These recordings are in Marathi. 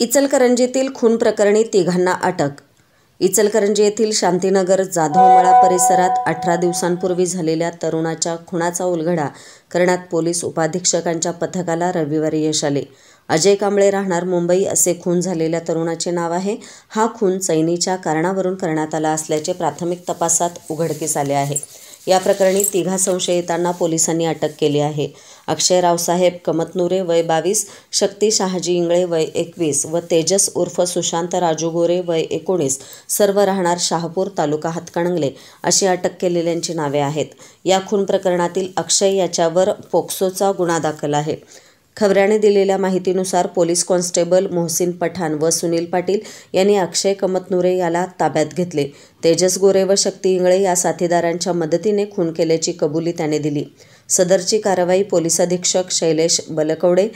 इचलकरंजीतील खून प्रकरणी तिघांना अटक इचलकरंजी येथील शांतीनगर जाधवमाळा परिसरात अठरा दिवसांपूर्वी झालेल्या तरुणाच्या खुनाचा उलगडा करण्यात पोलीस उपाधीक्षकांच्या पथकाला रविवारी यश आले अजय कांबळे राहणार मुंबई असे खून झालेल्या तरुणाचे नाव आहे हा खून चैनीच्या कारणावरून करण्यात आला असल्याचे प्राथमिक तपासात उघडकीस आले आहे या प्रकरणी तिघा संशयितांना पोलिसांनी अटक केली आहे अक्षय रावसाहेब कमतनुरे वय बावीस शक्ती शहाजी इंगळे वय एकवीस व तेजस उर्फ सुशांत राजू गोरे वय एकोणीस सर्व राहणार शहापूर तालुका हातकणंगले अशी अटक केलेल्यांची नावे आहेत या खून प्रकरणातील अक्षय याच्यावर पोक्सोचा गुन्हा दाखल आहे खबऱ्याने दिलेल्या माहितीनुसार पोलीस कॉन्स्टेबल मोहसिन पठाण व सुनील पाटील यांनी अक्षय कमतनुरे याला ताब्यात घेतले तेजस गोरे व शक्ती इंगळे या साथीदारांच्या मदतीने खून केल्याची कबुली त्याने दिली सदरची कारवाई पोलीस अधीक्षक शैलेश बलकवडे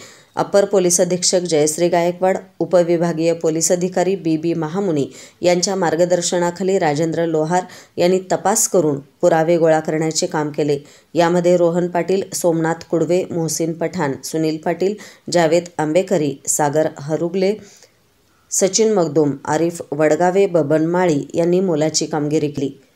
अपर पोलीस अधीक्षक जयश्री गायकवाड उपविभागीय पोलीस अधिकारी बी बी महामुनी यांच्या मार्गदर्शनाखाली राजेंद्र लोहार यांनी तपास करून पुरावे गोळा करण्याचे काम केले यामध्ये रोहन पाटील सोमनाथ कुडवे मोहसिन पठाण सुनील पाटील जावेद आंबेकरी सागर हरुगले सचिन मगदुम आरिफ वडगावे बबन माळी यांनी मोलाची कामगिरी केली